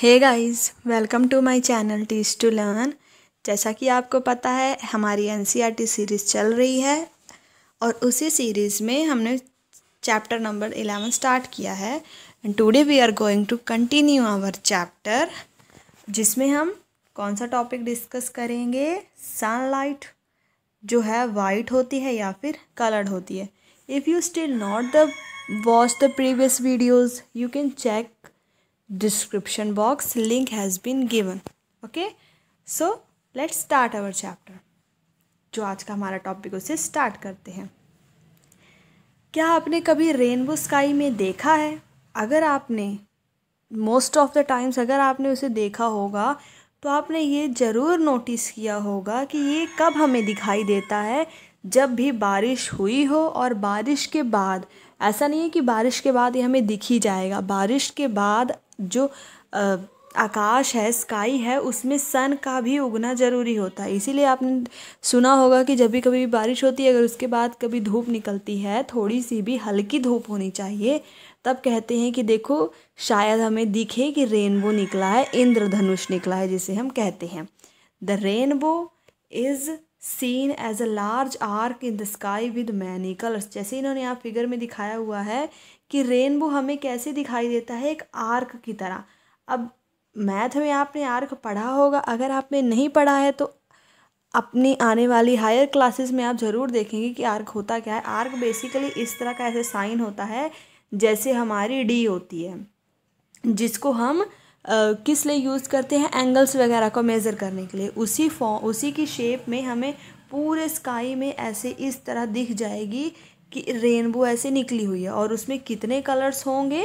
hey guys welcome to my channel टीज to learn जैसा कि आपको पता है हमारी एन सीरीज़ e चल रही है और उसी सीरीज़ में हमने चैप्टर नंबर एलेवन स्टार्ट किया है and today we are going to continue our chapter जिसमें हम कौन सा टॉपिक डिस्कस करेंगे सनलाइट जो है वाइट होती है या फिर कलर्ड होती है if you still not the watch the previous videos you can check description box link has been given okay so let's start our chapter जो आज का हमारा टॉपिक उसे स्टार्ट करते हैं क्या आपने कभी रेनबो स्काई में देखा है अगर आपने मोस्ट ऑफ द टाइम्स अगर आपने उसे देखा होगा तो आपने ये ज़रूर नोटिस किया होगा कि ये कब हमें दिखाई देता है जब भी बारिश हुई हो और बारिश के बाद ऐसा नहीं है कि बारिश के बाद ये हमें दिख ही जाएगा बारिश के बाद जो आ, आकाश है स्काई है उसमें सन का भी उगना ज़रूरी होता है इसीलिए आपने सुना होगा कि जब भी कभी बारिश होती है अगर उसके बाद कभी धूप निकलती है थोड़ी सी भी हल्की धूप होनी चाहिए तब कहते हैं कि देखो शायद हमें दिखे कि रेनबो निकला है इंद्रधनुष निकला है जिसे हम कहते हैं the rainbow is seen as a large arc in the sky with many colours जैसे इन्होंने यहाँ फिगर में दिखाया हुआ है कि रेनबो हमें कैसे दिखाई देता है एक आर्क की तरह अब मैथ में आपने आर्क पढ़ा होगा अगर आपने नहीं पढ़ा है तो अपनी आने वाली हायर क्लासेस में आप ज़रूर देखेंगे कि आर्क होता क्या है आर्क बेसिकली इस तरह का ऐसे साइन होता है जैसे हमारी डी होती है जिसको हम Uh, किस लिए यूज़ करते हैं एंगल्स वगैरह को मेज़र करने के लिए उसी फॉ उसी की शेप में हमें पूरे स्काई में ऐसे इस तरह दिख जाएगी कि रेनबो ऐसे निकली हुई है और उसमें कितने कलर्स होंगे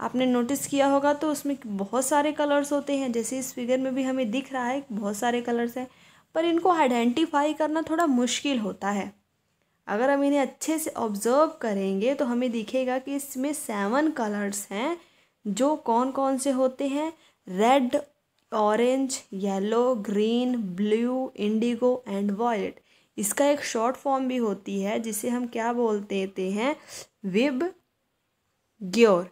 आपने नोटिस किया होगा तो उसमें बहुत सारे कलर्स होते हैं जैसे इस फिगर में भी हमें दिख रहा है बहुत सारे कलर्स हैं पर इनको आइडेंटिफाई करना थोड़ा मुश्किल होता है अगर हम इन्हें अच्छे से ऑब्ज़र्व करेंगे तो हमें दिखेगा कि इसमें सेवन कलर्स हैं जो कौन कौन से होते हैं red orange yellow green blue indigo and white इसका एक शॉर्ट फॉर्म भी होती है जिसे हम क्या बोलते देते हैं विब ग्योर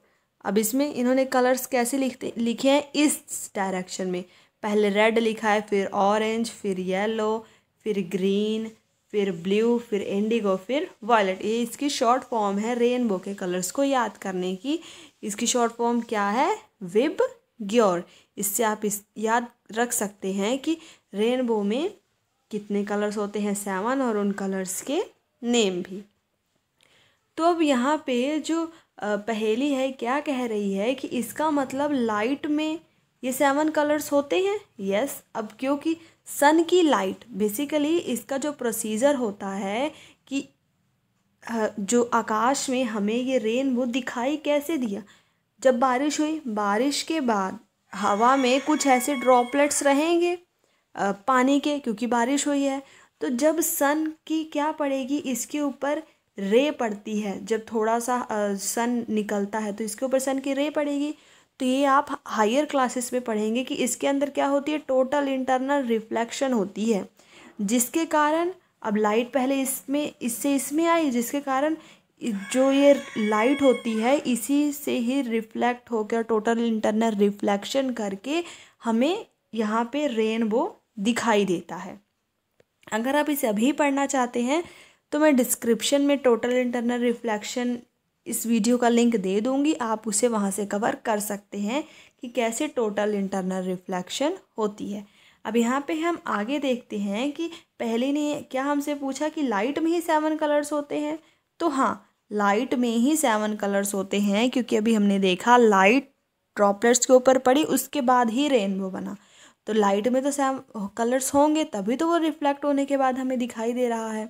अब इसमें इन्होंने कलर्स कैसे लिखते लिखे हैं इस डायरेक्शन में पहले रेड लिखा है फिर ऑरेंज फिर येलो फिर ग्रीन फिर ब्लू फिर इंडिगो फिर वायलेट ये इसकी शॉर्ट फॉर्म है रेनबो के कलर्स को याद करने की इसकी शॉर्ट फॉर्म क्या है विब ग्योर इससे आप इस याद रख सकते हैं कि रेनबो में कितने कलर्स होते हैं सेवन और उन कलर्स के नेम भी तो अब यहाँ पे जो पहेली है क्या कह रही है कि इसका मतलब लाइट में ये सेवन कलर्स होते हैं यस अब क्योंकि सन की लाइट बेसिकली इसका जो प्रोसीजर होता है कि जो आकाश में हमें ये रेनबो दिखाई कैसे दिया जब बारिश हुई बारिश के बाद हवा में कुछ ऐसे ड्रॉपलेट्स रहेंगे पानी के क्योंकि बारिश हुई है तो जब सन की क्या पड़ेगी इसके ऊपर रे पड़ती है जब थोड़ा सा सन निकलता है तो इसके ऊपर सन की रे पड़ेगी तो ये आप हायर क्लासेस में पढ़ेंगे कि इसके अंदर क्या होती है टोटल इंटरनल रिफ्लेक्शन होती है जिसके कारण अब लाइट पहले इसमें इससे इसमें आई जिसके कारण जो ये लाइट होती है इसी से ही रिफ्लेक्ट होकर टोटल इंटरनल रिफ्लेक्शन करके हमें यहाँ पे रेनबो दिखाई देता है अगर आप इसे अभी पढ़ना चाहते हैं तो मैं डिस्क्रिप्शन में टोटल इंटरनल रिफ्लेक्शन इस वीडियो का लिंक दे दूंगी आप उसे वहाँ से कवर कर सकते हैं कि कैसे टोटल इंटरनल रिफ्लेक्शन होती है अब यहाँ पे हम आगे देखते हैं कि पहले ने क्या हमसे पूछा कि लाइट में ही सेवन कलर्स होते हैं तो हाँ लाइट में ही सेवन कलर्स होते हैं क्योंकि अभी हमने देखा लाइट ड्रॉपलेट्स के ऊपर पड़ी उसके बाद ही रेनबो बना तो लाइट में तो सैम कलर्स oh, होंगे तभी तो वो रिफ्लेक्ट होने के बाद हमें दिखाई दे रहा है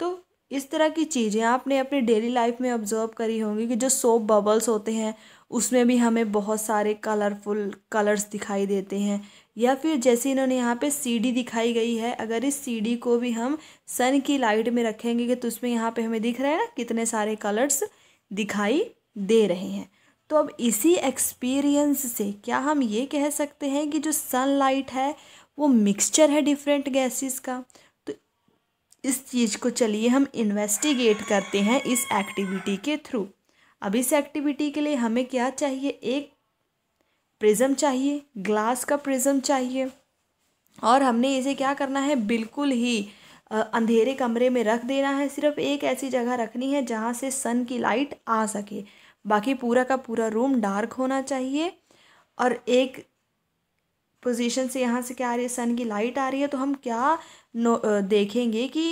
तो इस तरह की चीज़ें आपने अपनी डेली लाइफ में ऑब्ज़र्व करी होंगी कि जो सोप बबल्स होते हैं उसमें भी हमें बहुत सारे कलरफुल कलर्स दिखाई देते हैं या फिर जैसे इन्होंने यहाँ पे सीडी दिखाई गई है अगर इस सीडी को भी हम सन की लाइट में रखेंगे कि तो उसमें यहाँ पे हमें दिख रहा है ना कितने सारे कलर्स दिखाई दे रहे हैं तो अब इसी एक्सपीरियंस से क्या हम ये कह सकते हैं कि जो सनलाइट है वो मिक्सचर है डिफरेंट गैसेस का तो इस चीज़ को चलिए हम इन्वेस्टिगेट करते हैं इस एक्टिविटी के थ्रू अब इस एक्टिविटी के लिए हमें क्या चाहिए एक प्रिज्म चाहिए ग्लास का प्रिज्म चाहिए और हमने इसे क्या करना है बिल्कुल ही अंधेरे कमरे में रख देना है सिर्फ एक ऐसी जगह रखनी है जहाँ से सन की लाइट आ सके बाकी पूरा का पूरा रूम डार्क होना चाहिए और एक पोजीशन से यहाँ से क्या आ रही है सन की लाइट आ रही है तो हम क्या नो देखेंगे कि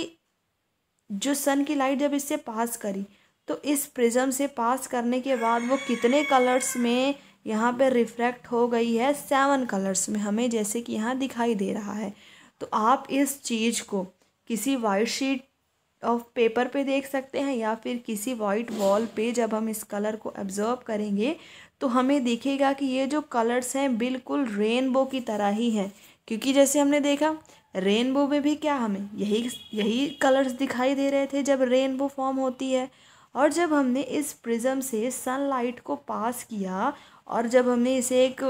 जो सन की लाइट जब इससे पास करी तो इस प्रिज्म से पास करने के बाद वो कितने कलर्स में यहाँ पे रिफ्रैक्ट हो गई है सेवन कलर्स में हमें जैसे कि यहाँ दिखाई दे रहा है तो आप इस चीज़ को किसी वाइट शीट ऑफ पेपर पे देख सकते हैं या फिर किसी वाइट वॉल पे जब हम इस कलर को ऑब्ज़र्व करेंगे तो हमें दिखेगा कि ये जो कलर्स हैं बिल्कुल रेनबो की तरह ही हैं क्योंकि जैसे हमने देखा रेनबो में भी क्या हमें यही यही कलर्स दिखाई दे रहे थे जब रेनबो फॉर्म होती है और जब हमने इस प्रिज्म से सनलाइट को पास किया और जब हमने इसे एक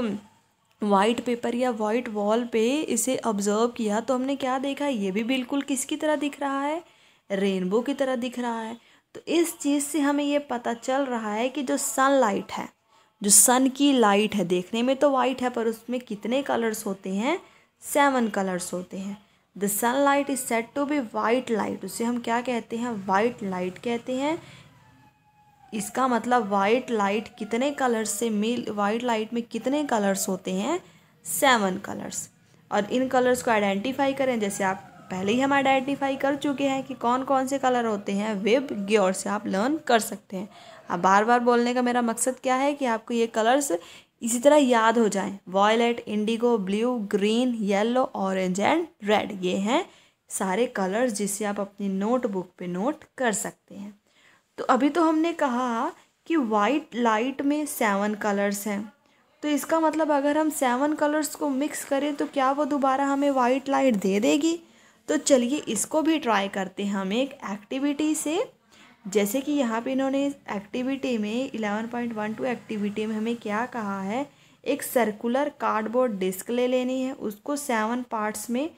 वाइट um, पेपर या वाइट वॉल पे इसे ऑब्ज़र्व किया तो हमने क्या देखा ये भी बिल्कुल किसकी तरह दिख रहा है रेनबो की तरह दिख रहा है तो इस चीज़ से हमें ये पता चल रहा है कि जो सनलाइट है जो सन की लाइट है देखने में तो वाइट है पर उसमें कितने कलर्स होते हैं सेवन कलर्स होते हैं the sun light is set to be white light उसे हम क्या कहते हैं वाइट लाइट कहते हैं इसका मतलब वाइट लाइट कितने कलर्स से मिल वाइट लाइट में कितने कलर्स होते हैं सेवन कलर्स और इन कलर्स को आइडेंटिफाई करें जैसे आप पहले ही हम आइडेंटिफाई कर चुके हैं कि कौन कौन से कलर होते हैं वेब ग्योर से आप लर्न कर सकते हैं अब बार बार बोलने का मेरा मकसद क्या है कि आपको ये कलर्स इसी तरह याद हो जाएं violet indigo blue green yellow orange and red ये हैं सारे कलर्स जिसे आप अपनी नोटबुक पे नोट कर सकते हैं तो अभी तो हमने कहा कि वाइट लाइट में सेवन कलर्स हैं तो इसका मतलब अगर हम सेवन कलर्स को मिक्स करें तो क्या वो दोबारा हमें वाइट लाइट दे देगी तो चलिए इसको भी ट्राई करते हैं हम एक एक्टिविटी से जैसे कि यहाँ पे इन्होंने एक्टिविटी में eleven point one two activity में हमें क्या कहा है एक सर्कुलर कार्डबोर्ड डिस्क ले लेनी है उसको सेवन पार्ट्स में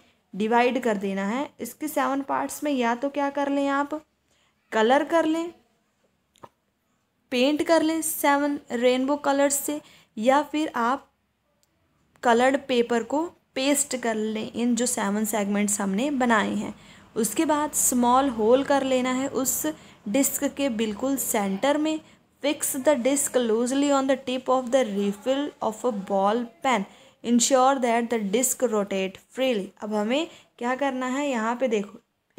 डिवाइड कर देना है इसके सेवन पार्ट्स में या तो क्या कर लें आप कलर कर लें पेंट कर लें सेवन रेनबो कलर्स से या फिर आप कलर्ड पेपर को पेस्ट कर लें इन जो सेवन सेगमेंट्स हमने बनाए हैं उसके बाद स्मॉल होल कर लेना है उस डिस्क के बिल्कुल सेंटर में fix the disc loosely on the tip of the refill of a ball pen ensure that the disc rotate freely अब हमें क्या करना है यहाँ पे देखो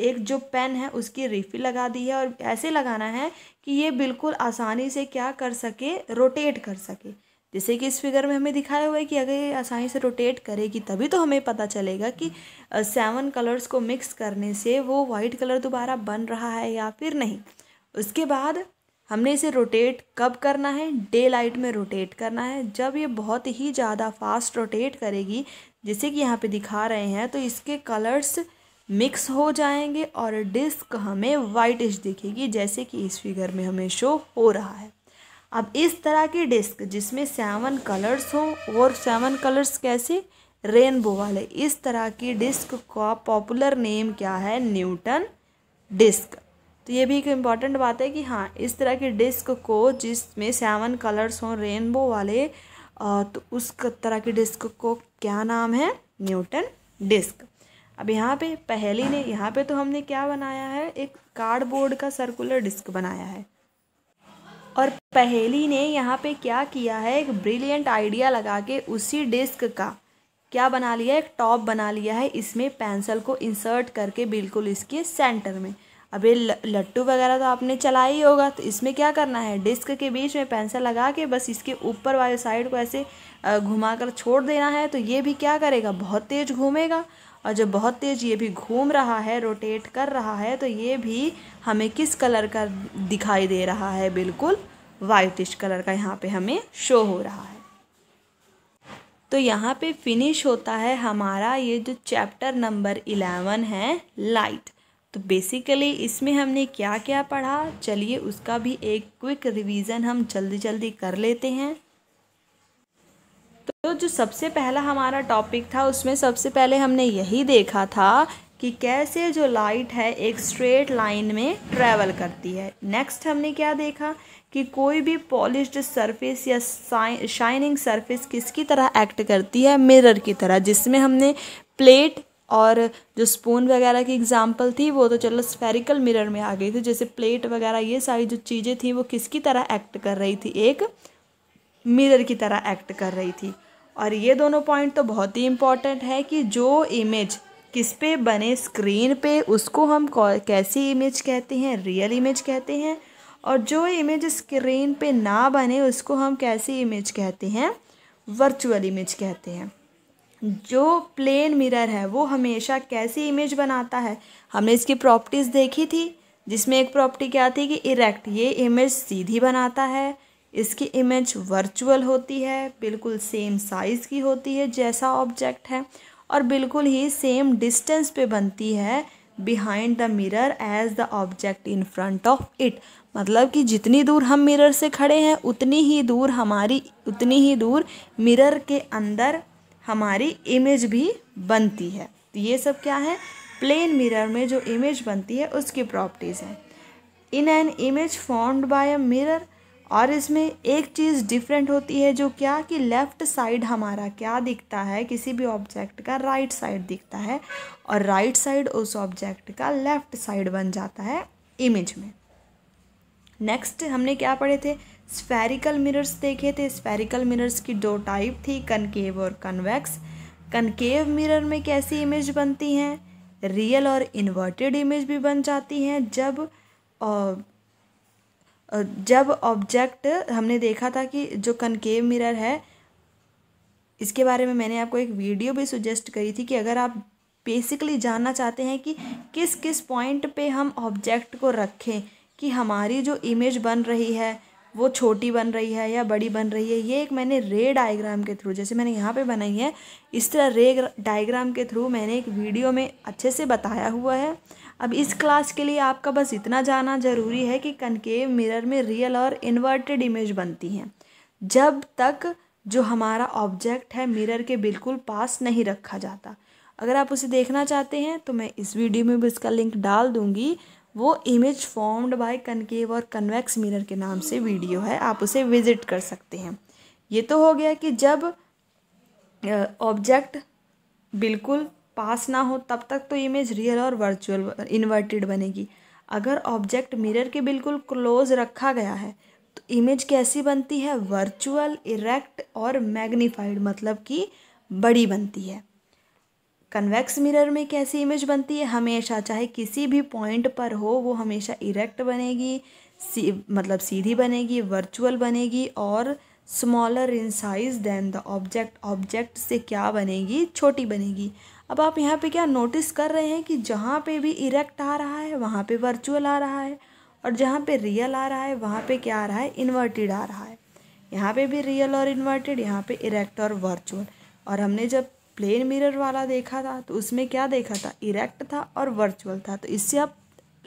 एक जो पेन है उसकी रिफिल लगा दी है और ऐसे लगाना है कि ये बिल्कुल आसानी से क्या कर सके रोटेट कर सके जैसे कि इस फिगर में हमें दिखाया हुआ है कि अगर ये आसानी से रोटेट करेगी तभी तो हमें पता चलेगा कि सेवन कलर्स को मिक्स करने से वो वाइट कलर दोबारा बन रहा है या फिर नहीं उसके बाद हमने इसे रोटेट कब करना है डे लाइट में रोटेट करना है जब ये बहुत ही ज़्यादा फास्ट रोटेट करेगी जैसे कि यहाँ पे दिखा रहे हैं तो इसके कलर्स मिक्स हो जाएंगे और डिस्क हमें वाइटिश दिखेगी जैसे कि इस फिगर में हमें शो हो रहा है अब इस तरह की डिस्क जिसमें सेवन कलर्स हों और सेवन कलर्स कैसे रेनबो वाले इस तरह की डिस्क का पॉपुलर नेम क्या है न्यूटन डिस्क तो ये भी एक इम्पॉर्टेंट बात है कि हाँ इस तरह की डिस्क को जिसमें सेवन कलर्स हों रेनबो वाले तो उस तरह की डिस्क को क्या नाम है न्यूटन डिस्क अब यहाँ पे पहली ने यहाँ पे तो हमने क्या बनाया है एक कार्डबोर्ड का सर्कुलर डिस्क बनाया है और पहेली ने यहाँ पे क्या किया है एक ब्रिलियंट आइडिया लगा के उसी डिस्क का क्या बना लिया एक टॉप बना लिया है इसमें पेंसिल को इंसर्ट करके बिल्कुल इसके सेंटर में अब ये लट्टू वगैरह तो आपने चलाया ही होगा तो इसमें क्या करना है डिस्क के बीच में पेंसिल लगा के बस इसके ऊपर वाले साइड को ऐसे घुमाकर छोड़ देना है तो ये भी क्या करेगा बहुत तेज़ घूमेगा और जब बहुत तेज ये भी घूम रहा है रोटेट कर रहा है तो ये भी हमें किस कलर का दिखाई दे रहा है बिल्कुल वाइटिश कलर का यहाँ पे हमें शो हो रहा है तो यहाँ पे फिनिश होता है हमारा ये जो चैप्टर नंबर इलेवन है लाइट तो बेसिकली इसमें हमने क्या क्या पढ़ा चलिए उसका भी एक क्विक रिवीजन हम जल्दी जल्दी कर लेते हैं तो जो सबसे पहला हमारा टॉपिक था उसमें सबसे पहले हमने यही देखा था कि कैसे जो लाइट है एक स्ट्रेट लाइन में ट्रैवल करती है नेक्स्ट हमने क्या देखा कि कोई भी पॉलिश्ड सरफेस या शाइनिंग सरफेस किसकी तरह एक्ट करती है मिरर की तरह जिसमें हमने प्लेट और जो स्पून वगैरह की एग्जाम्पल थी वो तो चलो स्फेरिकल मिरर में आ गई थी जैसे प्लेट वगैरह ये सारी जो चीज़ें थी वो किसकी तरह एक्ट कर रही थी एक मिरर की तरह एक्ट कर रही थी और ये दोनों पॉइंट तो बहुत ही इम्पॉर्टेंट है कि जो इमेज किस पे बने स्क्रीन पे उसको हम कैसी इमेज कहते हैं रियल इमेज कहते हैं और जो इमेज स्क्रीन पे ना बने उसको हम कैसी इमेज कहते हैं वर्चुअल इमेज कहते हैं जो प्लेन मिरर है वो हमेशा कैसी इमेज बनाता है हमने इसकी प्रॉपर्टीज़ देखी थी जिसमें एक प्रॉपर्टी क्या थी कि इरेक्ट ये इमेज सीधी बनाता है इसकी इमेज वर्चुअल होती है बिल्कुल सेम साइज़ की होती है जैसा ऑब्जेक्ट है और बिल्कुल ही सेम डिस्टेंस पे बनती है behind the mirror as the object in front of it मतलब कि जितनी दूर हम मिरर से खड़े हैं उतनी ही दूर हमारी उतनी ही दूर मिरर के अंदर हमारी इमेज भी बनती है तो ये सब क्या है प्लेन मिरर में जो इमेज बनती है उसकी प्रॉपर्टीज़ हैं in an image formed by a mirror और इसमें एक चीज़ डिफरेंट होती है जो क्या कि लेफ़्ट साइड हमारा क्या दिखता है किसी भी ऑब्जेक्ट का राइट right साइड दिखता है और राइट right साइड उस ऑब्जेक्ट का लेफ़्ट साइड बन जाता है इमेज में नेक्स्ट हमने क्या पढ़े थे स्फेरिकल मिरर्स देखे थे स्फेरिकल मिरर्स की दो टाइप थी कनकेव और कन्वेक्स कनकेव मिरर में कैसी इमेज बनती हैं रियल और इन्वर्टेड इमेज भी बन जाती हैं जब जब ऑब्जेक्ट हमने देखा था कि जो कनकेव मिरर है इसके बारे में मैंने आपको एक वीडियो भी सुजेस्ट करी थी कि अगर आप बेसिकली जानना चाहते हैं कि किस किस पॉइंट पे हम ऑब्जेक्ट को रखें कि हमारी जो इमेज बन रही है वो छोटी बन रही है या बड़ी बन रही है ये एक मैंने रे डायग्राम के थ्रू जैसे मैंने यहाँ पे बनाई है इस तरह रे डायग्राम के थ्रू मैंने एक वीडियो में अच्छे से बताया हुआ है अब इस क्लास के लिए आपका बस इतना जाना ज़रूरी है कि कनकेव मिरर में रियल और इन्वर्टेड इमेज बनती हैं जब तक जो हमारा ऑब्जेक्ट है मिरर के बिल्कुल पास नहीं रखा जाता अगर आप उसे देखना चाहते हैं तो मैं इस वीडियो में भी उसका लिंक डाल दूँगी वो इमेज फॉर्म्ड बाय कनकेव और कन्वेक्स मिरर के नाम से वीडियो है आप उसे विज़िट कर सकते हैं ये तो हो गया कि जब ऑब्जेक्ट बिल्कुल पास ना हो तब तक तो इमेज रियल और वर्चुअल इन्वर्टेड बनेगी अगर ऑब्जेक्ट मिरर के बिल्कुल क्लोज रखा गया है तो इमेज कैसी बनती है वर्चुअल इरेक्ट और मैग्नीफाइड मतलब कि बड़ी बनती है कन्वेक्स मिरर में कैसी इमेज बनती है हमेशा चाहे किसी भी पॉइंट पर हो वो हमेशा इरेक्ट बनेगी सी मतलब सीधी बनेगी वर्चुअल बनेगी और smaller in size than the object object से क्या बनेगी छोटी बनेगी अब आप यहाँ पे क्या नोटिस कर रहे हैं कि जहाँ पे भी इरेक्ट आ रहा है वहाँ पे वर्चुअल आ रहा है और जहाँ पे रियल आ रहा है वहाँ पे क्या आ रहा है इन्वर्टेड आ रहा है यहाँ पे भी रियल और इन्वर्टेड यहाँ पे इरेक्ट और वर्चुअल और हमने जब प्लेन मिरर वाला देखा था तो उसमें क्या देखा था इरेक्ट था और वर्चुअल था तो इससे आप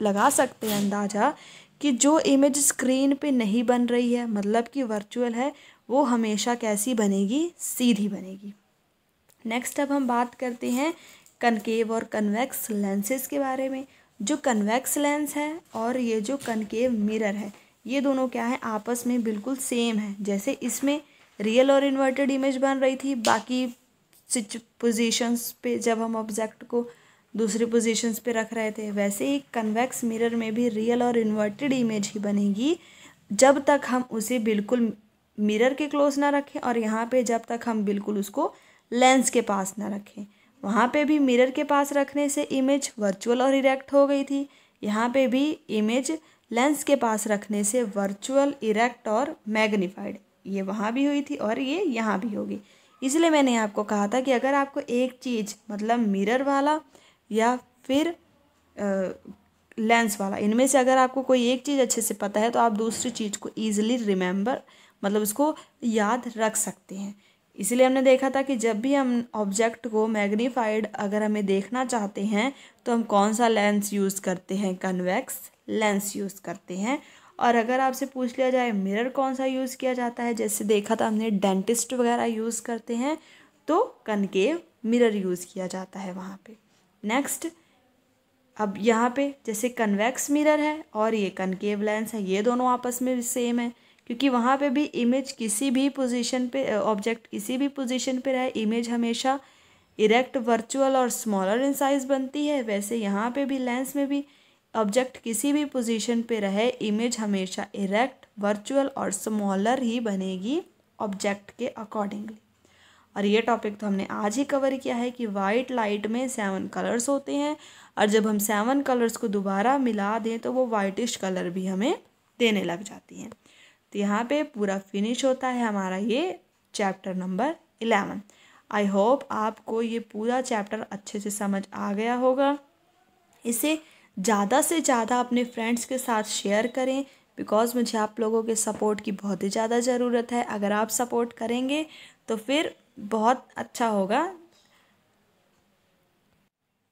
लगा सकते हैं अंदाज़ा कि जो इमेज स्क्रीन पर नहीं बन रही है मतलब कि वर्चुअल है वो हमेशा कैसी बनेगी सीधी बनेगी नेक्स्ट अब हम बात करते हैं कनकेव और कन्वेक्स लेंसेज के बारे में जो कन्वेक्स लेंस है और ये जो कनकेव मिरर है ये दोनों क्या है आपस में बिल्कुल सेम है जैसे इसमें रियल और इन्वर्टेड इमेज बन रही थी बाकी पोजिशंस पे जब हम ऑब्जेक्ट को दूसरी पोजिशंस पे रख रहे थे वैसे ही कन्वेक्स मिरर में भी रियल और इन्वर्टेड इमेज ही बनेगी जब तक हम उसे बिल्कुल मिरर के क्लोज ना रखें और यहाँ पे जब तक हम बिल्कुल उसको लेंस के पास ना रखें वहाँ पे भी मिरर के पास रखने से इमेज वर्चुअल और इरेक्ट हो गई थी यहाँ पे भी इमेज लेंस के पास रखने से वर्चुअल इरेक्ट और मैग्नीफाइड ये वहाँ भी हुई थी और ये यहाँ भी होगी इसलिए मैंने आपको कहा था कि अगर आपको एक चीज़ मतलब मिरर वाला या फिर लेंस वाला इनमें से अगर आपको कोई एक चीज़ अच्छे से पता है तो आप दूसरी चीज़ को ईजिली रिमेंबर मतलब उसको याद रख सकते हैं इसलिए हमने देखा था कि जब भी हम ऑब्जेक्ट को मैग्नीफाइड अगर हमें देखना चाहते हैं तो हम कौन सा लेंस यूज़ करते हैं कन्वेक्स लेंस यूज़ करते हैं और अगर आपसे पूछ लिया जाए मिरर कौन सा यूज़ किया जाता है जैसे देखा था हमने डेंटिस्ट वगैरह यूज़ करते हैं तो कनकेव मिरर यूज़ किया जाता है वहाँ पे नेक्स्ट अब यहाँ पे जैसे कन्वेक्स मिरर है और ये कनकेव लेंस है ये दोनों आपस में सेम है क्योंकि वहाँ पे भी इमेज किसी भी पोजीशन पे ऑब्जेक्ट किसी भी पोजीशन पे रहे इमेज हमेशा इरेक्ट वर्चुअल और स्मॉलर इन साइज़ बनती है वैसे यहाँ पे भी लेंस में भी ऑब्जेक्ट किसी भी पोजीशन पे रहे इमेज हमेशा इरेक्ट वर्चुअल और स्मॉलर ही बनेगी ऑब्जेक्ट के अकॉर्डिंगली और ये टॉपिक तो हमने आज ही कवर किया है कि वाइट लाइट में सेवन कलर्स होते हैं और जब हम सेवन कलर्स को दोबारा मिला दें तो वो वाइटिश कलर भी हमें देने लग जाती हैं तो यहाँ पे पूरा फिनिश होता है हमारा ये chapter number eleven I hope आपको ये पूरा चैप्टर अच्छे से समझ आ गया होगा इसे ज़्यादा से ज़्यादा अपने फ्रेंड्स के साथ शेयर करें बिकॉज़ मुझे आप लोगों के सपोर्ट की बहुत ही ज़्यादा ज़रूरत है अगर आप सपोर्ट करेंगे तो फिर बहुत अच्छा होगा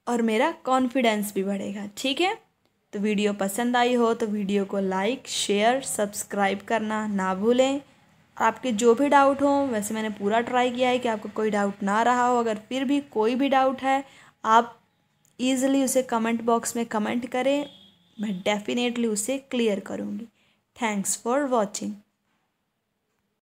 और मेरा कॉन्फिडेंस भी बढ़ेगा ठीक है तो वीडियो पसंद आई हो तो वीडियो को लाइक शेयर सब्सक्राइब करना ना भूलें आपके जो भी डाउट हो वैसे मैंने पूरा ट्राई किया है कि आपको कोई डाउट ना रहा हो अगर फिर भी कोई भी डाउट है आप ईज़िली उसे कमेंट बॉक्स में कमेंट करें मैं डेफ़िनेटली उसे क्लियर करूँगी थैंक्स फॉर वॉचिंग